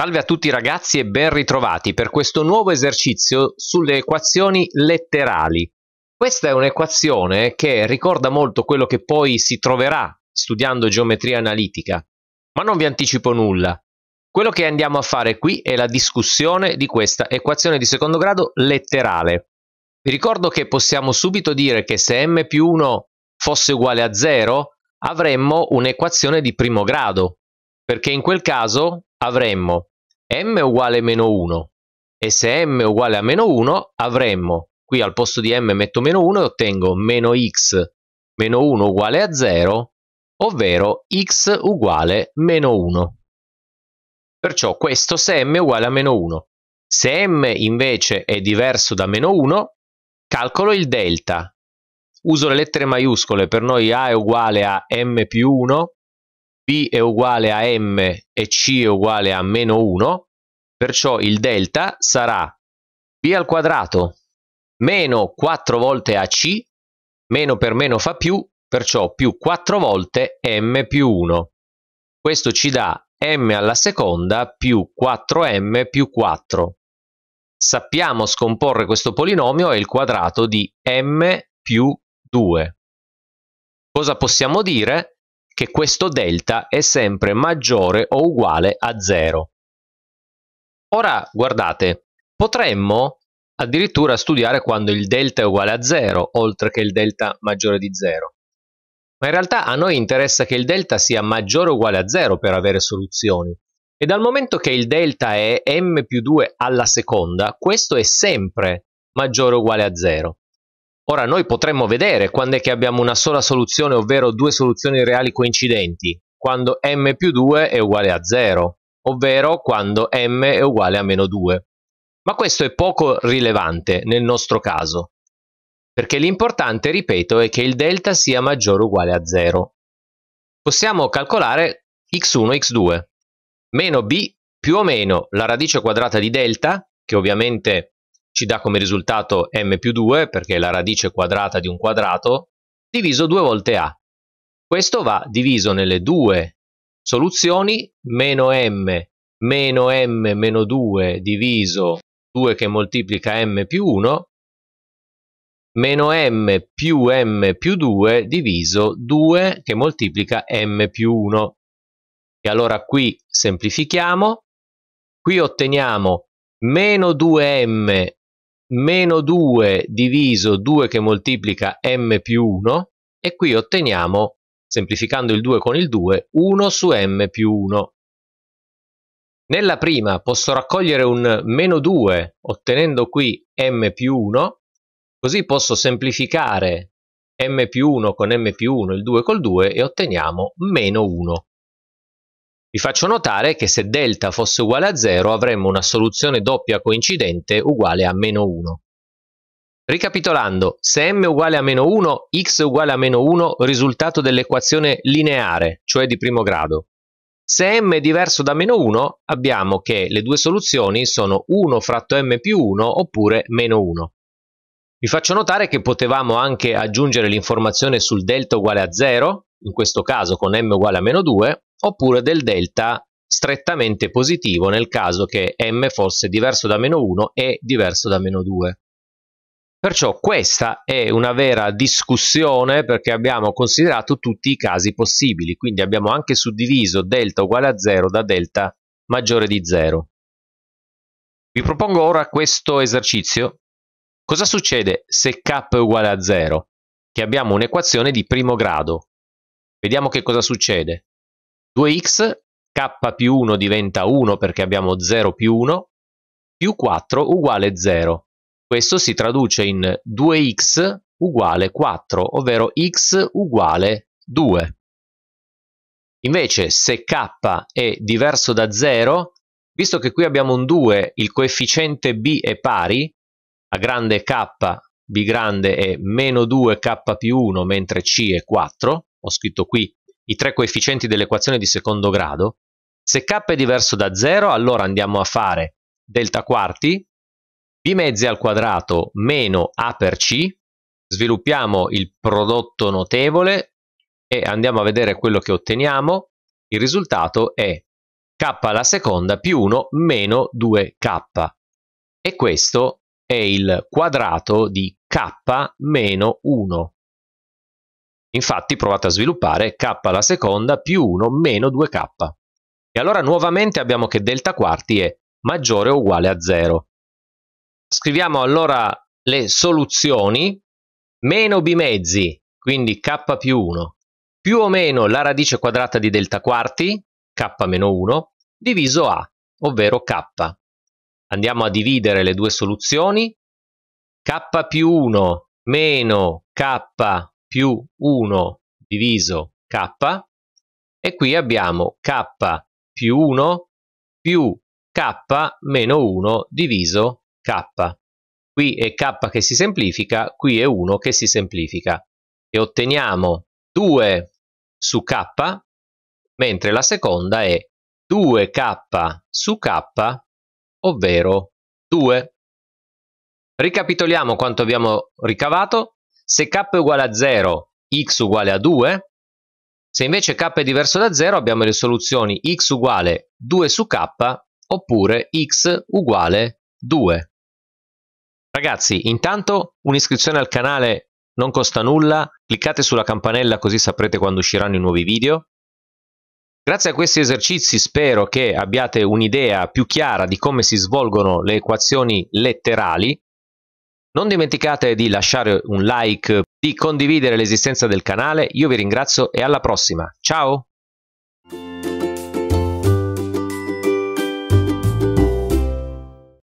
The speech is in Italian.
Salve a tutti ragazzi e ben ritrovati per questo nuovo esercizio sulle equazioni letterali. Questa è un'equazione che ricorda molto quello che poi si troverà studiando geometria analitica, ma non vi anticipo nulla. Quello che andiamo a fare qui è la discussione di questa equazione di secondo grado letterale. Vi ricordo che possiamo subito dire che se m più 1 fosse uguale a 0, avremmo un'equazione di primo grado, perché in quel caso avremmo m uguale meno 1 e se m uguale a meno 1 avremmo qui al posto di m metto meno 1 e ottengo meno x meno 1 uguale a 0 ovvero x uguale meno 1 perciò questo se m uguale a meno 1 se m invece è diverso da meno 1 calcolo il delta uso le lettere maiuscole per noi a è uguale a m più 1 b è uguale a m e c è uguale a meno 1 Perciò il delta sarà b al quadrato meno 4 volte ac, meno per meno fa più, perciò più 4 volte m più 1. Questo ci dà m alla seconda più 4m più 4. Sappiamo scomporre questo polinomio e il quadrato di m più 2. Cosa possiamo dire? Che questo delta è sempre maggiore o uguale a 0. Ora guardate, potremmo addirittura studiare quando il delta è uguale a 0, oltre che il delta maggiore di 0. Ma in realtà a noi interessa che il delta sia maggiore o uguale a 0 per avere soluzioni. E dal momento che il delta è m più 2 alla seconda, questo è sempre maggiore o uguale a 0. Ora noi potremmo vedere quando è che abbiamo una sola soluzione, ovvero due soluzioni reali coincidenti, quando m più 2 è uguale a 0, ovvero quando m è uguale a meno 2. Ma questo è poco rilevante nel nostro caso, perché l'importante, ripeto, è che il delta sia maggiore o uguale a 0. Possiamo calcolare x1, x2, meno b più o meno la radice quadrata di delta, che ovviamente ci dà come risultato m più 2, perché è la radice quadrata di un quadrato, diviso due volte a. Questo va diviso nelle due soluzioni, meno m meno m meno 2 diviso 2 che moltiplica m più 1, meno m più m più 2 diviso 2 che moltiplica m più 1. E allora qui semplifichiamo, qui otteniamo meno 2m meno 2 diviso 2 che moltiplica m più 1 e qui otteniamo semplificando il 2 con il 2, 1 su m più 1. Nella prima posso raccogliere un meno 2 ottenendo qui m più 1, così posso semplificare m più 1 con m più 1, il 2 col 2 e otteniamo meno 1. Vi faccio notare che se delta fosse uguale a 0 avremmo una soluzione doppia coincidente uguale a meno 1. Ricapitolando, se m uguale a meno 1, x uguale a meno 1, risultato dell'equazione lineare, cioè di primo grado. Se m è diverso da meno 1, abbiamo che le due soluzioni sono 1 fratto m più 1 oppure meno 1. Vi faccio notare che potevamo anche aggiungere l'informazione sul delta uguale a 0, in questo caso con m uguale a meno 2, oppure del delta strettamente positivo nel caso che m fosse diverso da meno 1 e diverso da meno 2. Perciò questa è una vera discussione perché abbiamo considerato tutti i casi possibili, quindi abbiamo anche suddiviso delta uguale a 0 da delta maggiore di 0. Vi propongo ora questo esercizio. Cosa succede se k è uguale a 0? Che abbiamo un'equazione di primo grado. Vediamo che cosa succede. 2x, k più 1 diventa 1 perché abbiamo 0 più 1, più 4 uguale 0. Questo si traduce in 2x uguale 4, ovvero x uguale 2. Invece se k è diverso da 0, visto che qui abbiamo un 2, il coefficiente b è pari, a grande k, b grande è meno 2k più 1, mentre c è 4, ho scritto qui i tre coefficienti dell'equazione di secondo grado, se k è diverso da 0, allora andiamo a fare delta quarti, b mezzi al quadrato meno a per c, sviluppiamo il prodotto notevole e andiamo a vedere quello che otteniamo, il risultato è k alla seconda più 1 meno 2k e questo è il quadrato di k meno 1. Infatti provate a sviluppare k alla seconda più 1 meno 2k. E allora nuovamente abbiamo che delta quarti è maggiore o uguale a 0. Scriviamo allora le soluzioni meno bimezzi, quindi k più 1, più o meno la radice quadrata di delta quarti, k meno 1, diviso a, ovvero k. Andiamo a dividere le due soluzioni, k più 1 meno k più 1 diviso k, e qui abbiamo k più 1 più k meno 1 diviso k. Qui è k che si semplifica, qui è 1 che si semplifica. E otteniamo 2 su k, mentre la seconda è 2k su k, ovvero 2. Ricapitoliamo quanto abbiamo ricavato. Se k è uguale a 0, x uguale a 2. Se invece k è diverso da 0, abbiamo le soluzioni x uguale 2 su k oppure x uguale 2. Ragazzi, intanto un'iscrizione al canale non costa nulla, cliccate sulla campanella così saprete quando usciranno i nuovi video. Grazie a questi esercizi spero che abbiate un'idea più chiara di come si svolgono le equazioni letterali. Non dimenticate di lasciare un like, di condividere l'esistenza del canale, io vi ringrazio e alla prossima, ciao!